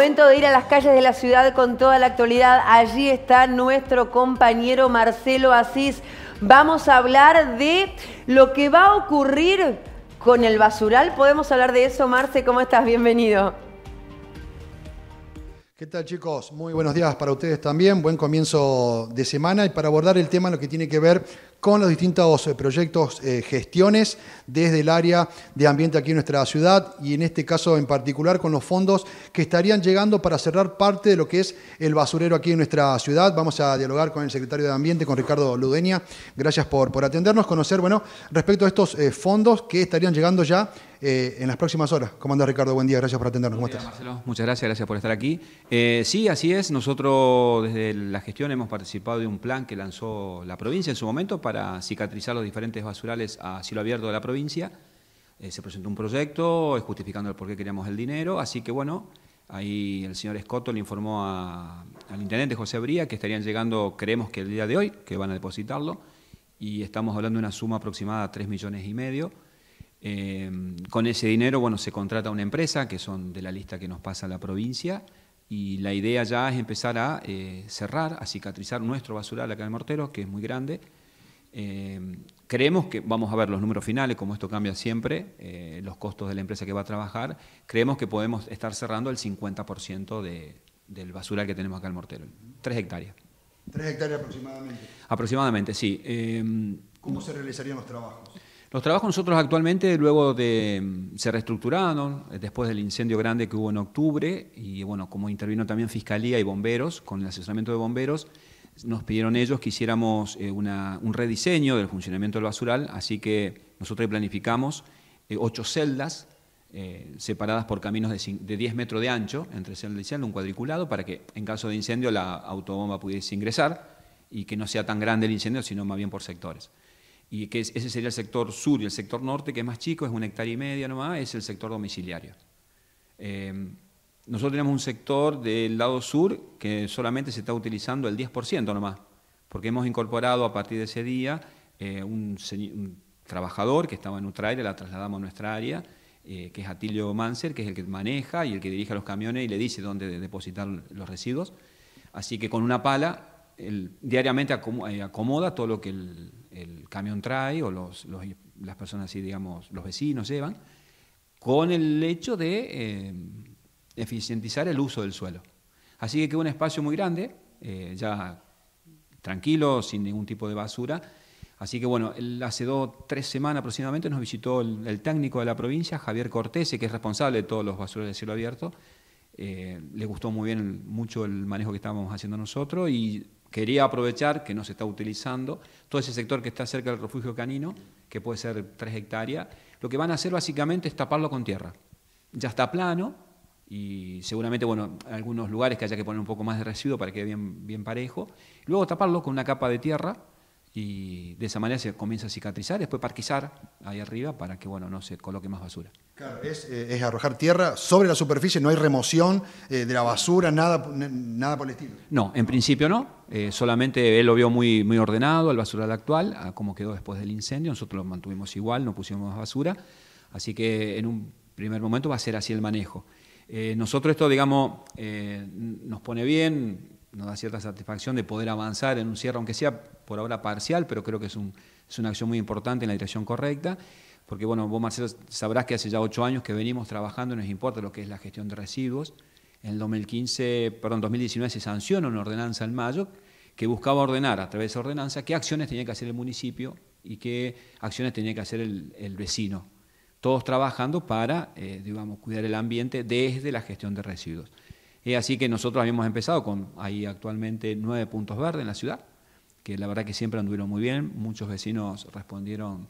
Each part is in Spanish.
Momento de ir a las calles de la ciudad con toda la actualidad. Allí está nuestro compañero Marcelo Asís. Vamos a hablar de lo que va a ocurrir con el basural. ¿Podemos hablar de eso, Marce? ¿Cómo estás? Bienvenido. ¿Qué tal chicos? Muy buenos días para ustedes también, buen comienzo de semana y para abordar el tema lo que tiene que ver con los distintos eh, proyectos, eh, gestiones desde el área de ambiente aquí en nuestra ciudad y en este caso en particular con los fondos que estarían llegando para cerrar parte de lo que es el basurero aquí en nuestra ciudad. Vamos a dialogar con el secretario de Ambiente, con Ricardo Ludeña. Gracias por, por atendernos, conocer, bueno, respecto a estos eh, fondos que estarían llegando ya eh, en las próximas horas. Comandante Ricardo? Buen día, gracias por atendernos. muchas gracias, gracias por estar aquí. Eh, sí, así es. Nosotros desde la gestión hemos participado de un plan que lanzó la provincia en su momento para cicatrizar los diferentes basurales a cielo abierto de la provincia. Eh, se presentó un proyecto justificando el por qué queríamos el dinero, así que bueno, ahí el señor Escoto le informó al intendente José Abría que estarían llegando, creemos que el día de hoy, que van a depositarlo, y estamos hablando de una suma aproximada de 3 millones y medio. Em, con ese dinero, bueno, se contrata una empresa, que son de la lista que nos pasa la provincia, y la idea ya es empezar a eh, cerrar, a cicatrizar nuestro basural acá en Mortero, que es muy grande. Em, creemos que, vamos a ver los números finales, como esto cambia siempre, eh, los costos de la empresa que va a trabajar, creemos que podemos estar cerrando el 50% de, del basural que tenemos acá en Mortero, Tres hectáreas. 3 hectáreas aproximadamente. Aproximadamente, sí. Em, ¿Cómo se realizarían los trabajos? Los trabajos nosotros actualmente, luego de, mm, se reestructuraron eh, después del incendio grande que hubo en octubre, y bueno, como intervino también Fiscalía y Bomberos, con el asesoramiento de Bomberos, nos pidieron ellos que hiciéramos eh, un rediseño del funcionamiento del basural, así que nosotros planificamos eh, ocho celdas separadas por caminos de, de, 10 metros de ancho, entre celda y celda, un cuadriculado, para que en caso de incendio la autobomba pudiese ingresar y que no sea tan grande el incendio, sino más bien por sectores y que ese sería el sector sur y el sector norte, que es más chico, es un hectárea y media nomás, es el sector domiciliario. Eh, nosotros tenemos un sector del lado sur que solamente se está utilizando el 10% nomás, porque hemos incorporado a partir de ese día eh, un, trabajador que estaba en nuestra la trasladamos a nuestra área, eh, que es Atilio Manser, que es el que maneja y el que dirige los camiones y le dice dónde depositar los residuos. Así que con una pala diariamente eh, acomoda todo lo que el, camión trae o los, las personas así, digamos, los vecinos llevan, con el hecho de eh, eficientizar el uso del suelo. Así que queda un espacio muy grande, eh, ya tranquilo, sin ningún tipo de basura. Así que bueno, hace dos, tres semanas aproximadamente nos visitó el, técnico de la provincia, Javier Cortese, que es responsable de todos los basureros de cielo abierto. le gustó muy bien mucho el manejo que estábamos haciendo nosotros y quería aprovechar, que no se está utilizando, todo ese sector que está cerca del refugio canino, que puede ser tres hectáreas, lo que van a hacer básicamente es taparlo con tierra. Ya está plano y seguramente, bueno, en algunos lugares que haya que poner un poco más de residuo para que quede bien, bien parejo. Luego taparlo con una capa de tierra y de esa manera se comienza a cicatrizar, después parquizar ahí arriba para que bueno, no se coloque más basura. Claro, es, eh, es arrojar tierra sobre la superficie, no hay remoción eh, de la basura, nada, nada por el estilo. No, en principio no, eh, solamente él lo vio muy, muy ordenado, el basural actual, como quedó después del incendio, nosotros lo mantuvimos igual, no pusimos más basura, así que en un primer momento va a ser así el manejo. nosotros esto, digamos, nos pone bien, nos da cierta satisfacción de poder avanzar en un cierre, aunque sea por ahora parcial, pero creo que es, una acción muy importante en la dirección correcta, porque bueno, vos Marcelo sabrás que hace ya ocho años que venimos trabajando, nos importa lo que es la gestión de residuos. En el 2015, perdón, 2019 se sancionó una ordenanza en mayo que buscaba ordenar a través de esa ordenanza qué acciones tenía que hacer el municipio y qué acciones tenía que hacer el, vecino. Todos trabajando para, eh, digamos, cuidar el ambiente desde la gestión de residuos y así que nosotros habíamos empezado con, hay actualmente nueve puntos verdes en la ciudad, que la verdad que siempre anduvieron muy bien, muchos vecinos respondieron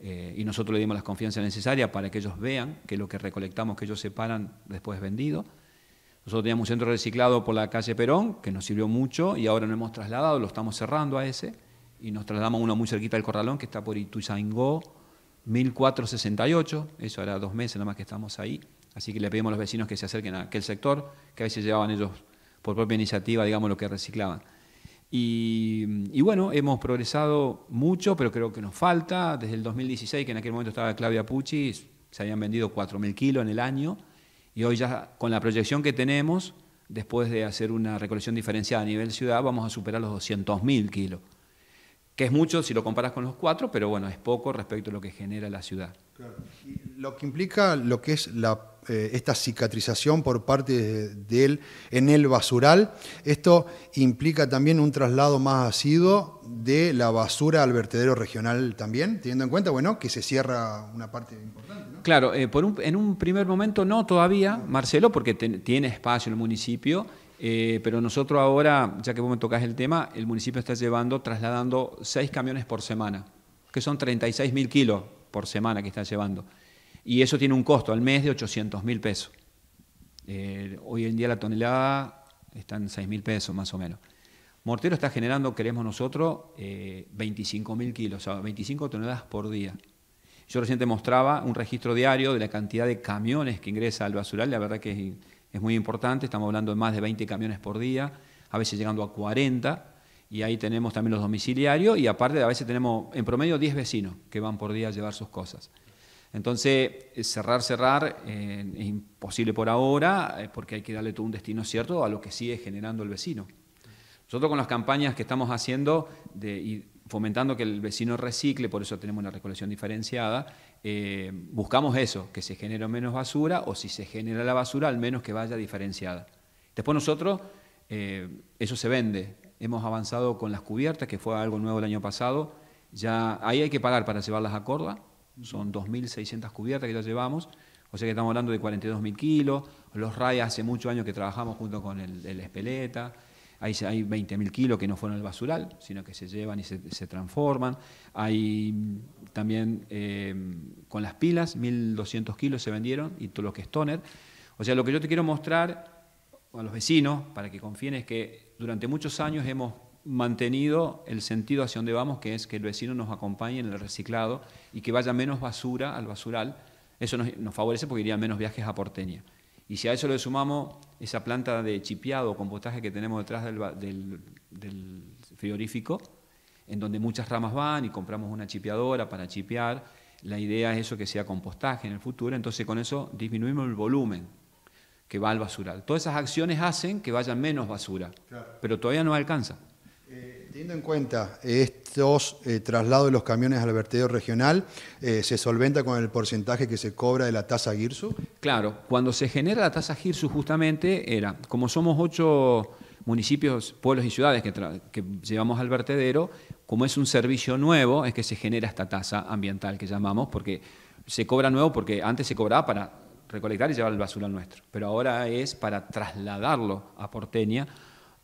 eh, y nosotros le dimos la confianza necesaria para que ellos vean que lo que recolectamos, que ellos separan, después vendido. Nosotros teníamos un centro reciclado por la calle Perón, que nos sirvió mucho y ahora nos hemos trasladado, lo estamos cerrando a ese, y nos trasladamos a uno muy cerquita del Corralón, que está por Ituzaingó, 1468, eso era dos meses nada más que estamos ahí, Así que le pedimos a los vecinos que se acerquen a aquel sector, que a veces llevaban ellos por propia iniciativa, digamos, lo que reciclaban. Y, bueno, hemos progresado mucho, pero creo que nos falta. Desde el 2016, que en aquel momento estaba Claudia Pucci, se habían vendido 4.000 kilos en el año. Y hoy ya con la proyección que tenemos, después de hacer una recolección diferenciada a nivel ciudad, vamos a superar los 200.000 kilos. Que es mucho si lo comparas con los cuatro, pero bueno, es poco respecto a lo que genera la ciudad. lo que implica lo que es la eh, esta cicatrización por parte de, él en el basural. Esto implica también un traslado más ácido de la basura al vertedero regional también, teniendo en cuenta bueno, que se cierra una parte importante. Claro, eh, en un primer momento no todavía, Marcelo, porque tiene espacio el municipio. Eh, pero nosotros ahora, ya que vos me tocás el tema, el municipio está llevando, trasladando seis camiones por semana, que son 36 mil kilos por semana que están llevando. Y eso tiene un costo al mes de 800 mil pesos. Eh, hoy en día la tonelada está en 6 mil pesos más o menos. Mortero está generando, queremos nosotros, 25 eh, mil kilos, o sea, 25 toneladas por día. Yo recién te mostraba un registro diario de la cantidad de camiones que ingresa al basural, la verdad que es, es muy importante, estamos hablando de más de 20 camiones por día, a veces llegando a 40 y ahí tenemos también los domiciliarios y aparte a veces tenemos en promedio 10 vecinos que van por día a llevar sus cosas. Entonces, eh, cerrar, cerrar eh, es imposible por ahora, eh, porque hay que darle todo un destino cierto a lo que sigue generando el vecino. Nosotros con las campañas que estamos haciendo y fomentando que el vecino recicle, por eso tenemos una recolección diferenciada, buscamos eso, que se genere menos basura o si se genera la basura, al menos que vaya diferenciada. Después nosotros, eso se vende. Hemos avanzado con las cubiertas, que fue algo nuevo el año pasado. Ya ahí hay que pagar para llevarlas a corda, son 2.600 cubiertas que ya llevamos, o sea que estamos hablando de 42.000 kilos, los rayas hace muchos años que trabajamos junto con el, espeleta, hay, 20.000 kilos que no fueron al basural, sino que se llevan y se, transforman, hay también eh, con las pilas, 1.200 kilos se vendieron y todo lo que es toner, o sea, lo que yo te quiero mostrar a los vecinos, para que confíen, es que durante muchos años hemos mantenido el sentido hacia donde vamos, que es que el vecino nos acompañe en el reciclado y que vaya menos basura al basural. Eso nos, favorece porque iría menos viajes a Porteña. Y si a eso le sumamos esa planta de chipiado o compostaje que tenemos detrás del, frigorífico, en donde muchas ramas van y compramos una chipeadora para chipear, la idea es eso que sea compostaje en el futuro, entonces con eso disminuimos el volumen que va al basural. Todas esas acciones hacen que vaya menos basura, pero todavía no alcanza. Eh, teniendo en cuenta estos eh, traslados de los camiones al vertedero regional, eh, ¿se solventa con el porcentaje que se cobra de la tasa GIRSU? Claro, cuando se genera la tasa GIRSU justamente era, como somos ocho municipios, pueblos y ciudades que, que, llevamos al vertedero, como es un servicio nuevo, es que se genera esta tasa ambiental que llamamos, porque se cobra nuevo, porque antes se cobraba para recolectar y llevar el basura nuestro, pero ahora es para trasladarlo a Porteña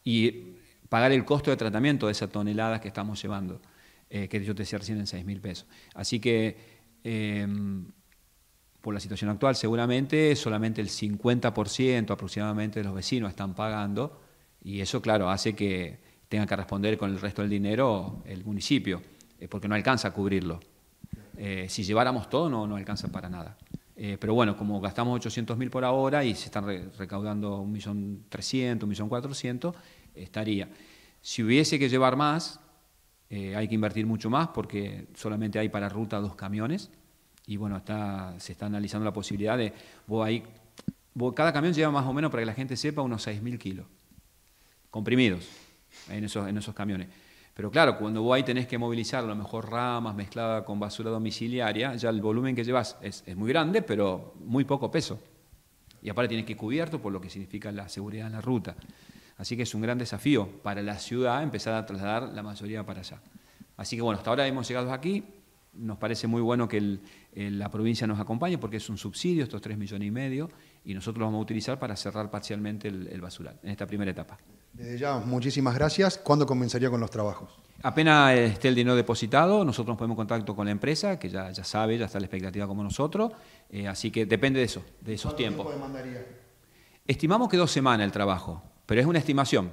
y pagar el costo de tratamiento de esas toneladas que estamos llevando, eh, que yo te decía recién en 6 mil pesos. Así que, em, por la situación actual, seguramente solamente el 50% aproximadamente de los vecinos están pagando, y eso, claro, hace que tenga que responder con el resto del dinero el municipio, eh, porque no alcanza a cubrirlo. Eh, si lleváramos todo, no, no alcanza para nada. pero bueno, como gastamos 800 mil por ahora y se están recaudando 1.300.000, 1.400.000, estaría. Si hubiese que llevar más, eh, hay que invertir mucho más porque solamente hay para ruta dos camiones y bueno, está, se está analizando la posibilidad de, cada camión lleva más o menos, para que la gente sepa, unos 6.000 kilos comprimidos en esos, camiones. Pero claro, cuando vos ahí tenés que movilizar a lo mejor ramas mezcladas con basura domiciliaria, ya el volumen que llevas es, es, muy grande, pero muy poco peso. Y aparte tienes que cubierto por lo que significa la seguridad en la ruta. Así que es un gran desafío para la ciudad empezar a trasladar la mayoría para allá. Así que bueno, hasta ahora hemos llegado aquí. Nos parece muy bueno que la provincia nos acompañe porque es un subsidio, estos 3 millones y medio, y nosotros los vamos a utilizar para cerrar parcialmente el, basural en esta primera etapa. Desde ya, muchísimas gracias. ¿Cuándo comenzaría con los trabajos? Apenas esté el dinero depositado, nosotros nos ponemos en contacto con la empresa, que ya, sabe, ya está la expectativa como nosotros. Eh, así que depende de eso, de esos tiempos. Tiempo demandaría? Estimamos que dos semanas el trabajo. Pero es una estimación.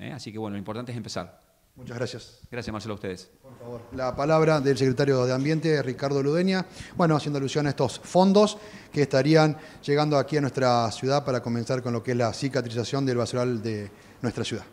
¿eh? Así que bueno, lo importante es empezar. Muchas gracias. Gracias, Marcelo, a ustedes. Por favor. La palabra del secretario de Ambiente, Ricardo Ludeña. Bueno, haciendo alusión a estos fondos que estarían llegando aquí a nuestra ciudad para comenzar con lo que es la cicatrización del basural de nuestra ciudad.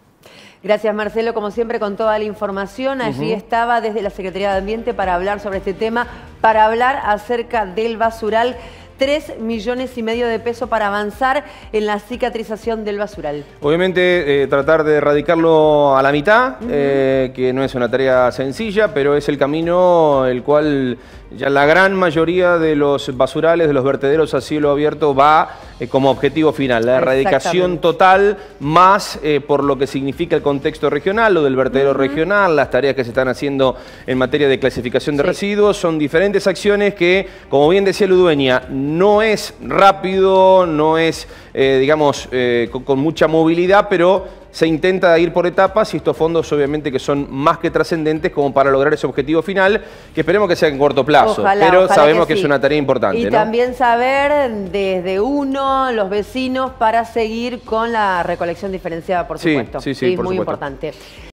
Gracias Marcelo, como siempre con toda la información. Allí estaba desde la Secretaría de Ambiente para hablar sobre este tema, para hablar acerca del basural. 3 millones y medio de pesos para avanzar en la cicatrización del basural. Obviamente eh, tratar de erradicarlo a la mitad, eh, que no es una tarea sencilla, pero es el camino el cual ya la gran mayoría de los basurales, de los vertederos a cielo abierto, va eh, como objetivo final, la erradicación total, más eh, por lo que significa el contexto regional, lo del vertedero regional, las tareas que se están haciendo en materia de clasificación de residuos, son diferentes acciones que, como bien decía Ludueña, no es rápido, no es eh, digamos, eh, con, mucha movilidad, pero se intenta ir por etapas y estos fondos obviamente que son más que trascendentes como para lograr ese objetivo final, que esperemos que sea en corto plazo, pero sabemos que, es una tarea importante. Y también saber desde uno, los vecinos, para seguir con la recolección diferenciada, por supuesto. Sí, sí, muy importante.